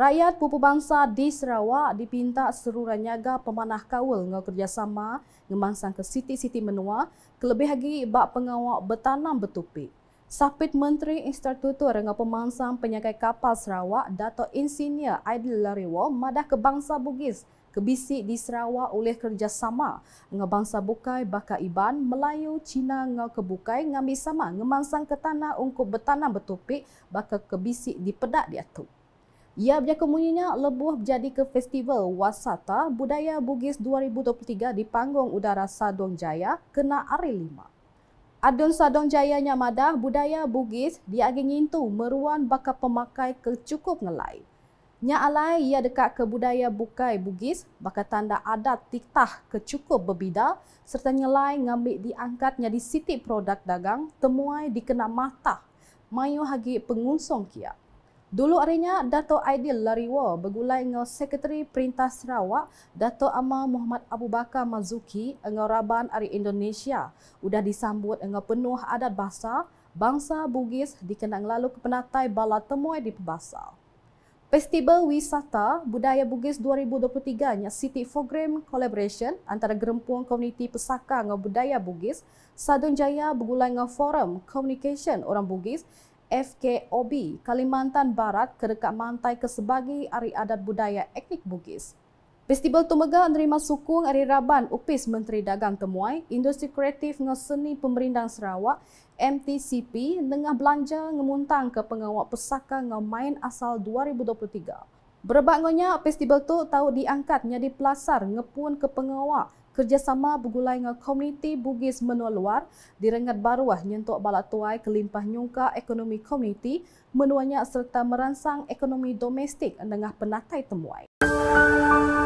Rakyat pupu bangsa di Sarawak dipinta seru ranyaga pemanah kawal dengan kerjasama ngemangsang ke siti-siti menua, kelebih lagi bak pengawak bertanam bertupik. Sapit Menteri Institutur dengan pemansang penyakai kapal Sarawak, Dato' Insinyur Aidil Lariwo, madah ke bangsa Bugis kebisi di Sarawak oleh kerjasama dengan bangsa Bukai, Bakar Iban, Melayu, Cina dengan kebukai ngambil sama ngemansang ke tanah untuk bertanam bertupik bakal kebisi di pedak di atuk. Ia berkemunyinya lebih menjadi ke Festival Wasata Budaya Bugis 2023 di Panggung Udara Sadong Jaya kena Ari Lima. Adun Sadong Jaya nyamada budaya Bugis dia itu meruan bakal pemakai kecukup cukup ngelai. Nya alai ia dekat ke budaya bukai Bugis bakal tanda adat tiktah kecukup berbeda serta nyelai ngambil diangkatnya di siti produk dagang temuai dikena matah mayu hagi pengunsong kia. Dulu arinya Dato Aidil Lariwa begulai dengan Sekretari Perintah Sarawak Dato Amar Muhammad Abu Bakar Mazuki dengan Raban Ari Indonesia. sudah disambut dengan penuh adat bahasa bangsa Bugis dikenang lalu ke penatai bala temui di Pebasa. Festival Wisata Budaya Bugis 2023 nya City Fogrem Collaboration antara gerempuan komuniti pesaka dengan budaya Bugis Sadun Jaya begulai dengan Forum Communication Orang Bugis FKOB Kalimantan Barat ke dekat Mantai ke sebagai Adat Budaya Etnik Bugis. Festival Tumega menerima sokong ari Raban Upis Menteri Dagang Temuai, Industri Kreatif Ngeseni Pemerintah Sarawak, MTCP, Tengah Belanja Ngemuntang ke Pengawak Pesaka Ngemain Asal 2023. Berbangunnya festival tu tahu diangkat menjadi pelasar ngepun ke pengawal kerjasama bergulai dengan komuniti Bugis Menua Luar di Rengat Baruah nyentuk balak tuai kelimpah nyungka ekonomi komuniti menuanya serta merangsang ekonomi domestik dengan penatai temuai. Musik